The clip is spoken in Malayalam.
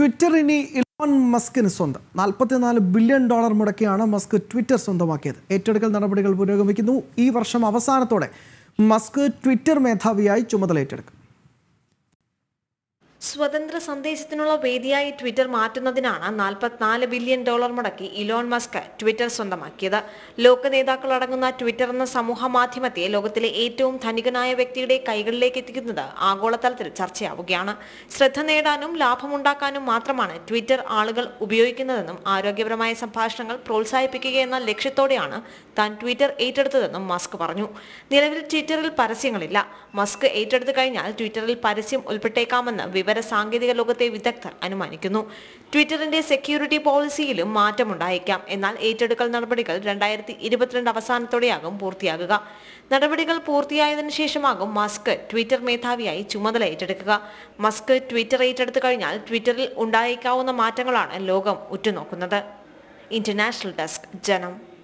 ട്വിറ്റർ ഇനി ഇലോൺ മസ്കിന് സ്വന്തം നാൽപ്പത്തിനാല് ബില്യൺ ഡോളർ മുടക്കിയാണ് മസ്ക് ട്വിറ്റർ സ്വന്തമാക്കിയത് ഏറ്റെടുക്കൽ നടപടികൾ പുരോഗമിക്കുന്നു ഈ വർഷം അവസാനത്തോടെ മസ്ക് ട്വിറ്റർ മേധാവിയായി ഏറ്റെടുക്കും സ്വതന്ത്ര സന്ദേശത്തിനുള്ള വേദിയായി ട്വിറ്റർ മാറ്റുന്നതിനാണ് നാൽപ്പത്തിനാല് ബില്യൺ ഡോളർ മുടക്കി ഇലോൺ മസ്ക് ട്വിറ്റർ സ്വന്തമാക്കിയത് ലോക നേതാക്കൾ അടങ്ങുന്ന ട്വിറ്റർ എന്ന സമൂഹ മാധ്യമത്തെ ലോകത്തിലെ ഏറ്റവും ധനികനായ വ്യക്തിയുടെ കൈകളിലേക്ക് എത്തിക്കുന്നത് ആഗോളതലത്തിൽ ചർച്ചയാവുകയാണ് ശ്രദ്ധ നേടാനും ലാഭമുണ്ടാക്കാനും മാത്രമാണ് ട്വിറ്റർ ആളുകൾ ഉപയോഗിക്കുന്നതെന്നും ആരോഗ്യപരമായ സംഭാഷണങ്ങൾ പ്രോത്സാഹിപ്പിക്കുക എന്ന ലക്ഷ്യത്തോടെയാണ് താൻ ട്വിറ്റർ ഏറ്റെടുത്തതെന്നും മസ്ക് പറഞ്ഞു നിലവിൽ ട്വിറ്ററിൽ പരസ്യങ്ങളില്ല മസ്ക് ഏറ്റെടുത്തു കഴിഞ്ഞാൽ ട്വിറ്ററിൽ പരസ്യം ഉൾപ്പെട്ടേക്കാമെന്ന് വിവരം സാങ്കേതിക ലോകത്തെ വിദഗ്ധർ അനുമാനിക്കുന്നു ട്വിറ്ററിന്റെ സെക്യൂരിറ്റി പോളിസിയിലും മാറ്റമുണ്ടായേക്കാം എന്നാൽ ഏറ്റെടുക്കൽ നടപടികൾ രണ്ടായിരത്തി ഇരുപത്തിരണ്ട് അവസാനത്തോടെയാകും പൂർത്തിയാകുക നടപടികൾ പൂർത്തിയായതിനു ശേഷമാകും മസ്ക് ട്വിറ്റർ മേധാവിയായി ചുമതല ഏറ്റെടുക്കുക മസ്ക് ട്വിറ്റർ ഏറ്റെടുത്തു കഴിഞ്ഞാൽ ട്വിറ്ററിൽ ഉണ്ടായേക്കാവുന്ന മാറ്റങ്ങളാണ് ലോകം ഉറ്റുനോക്കുന്നത് ഇന്റർനാഷണൽ ഡെസ്ക് ജനം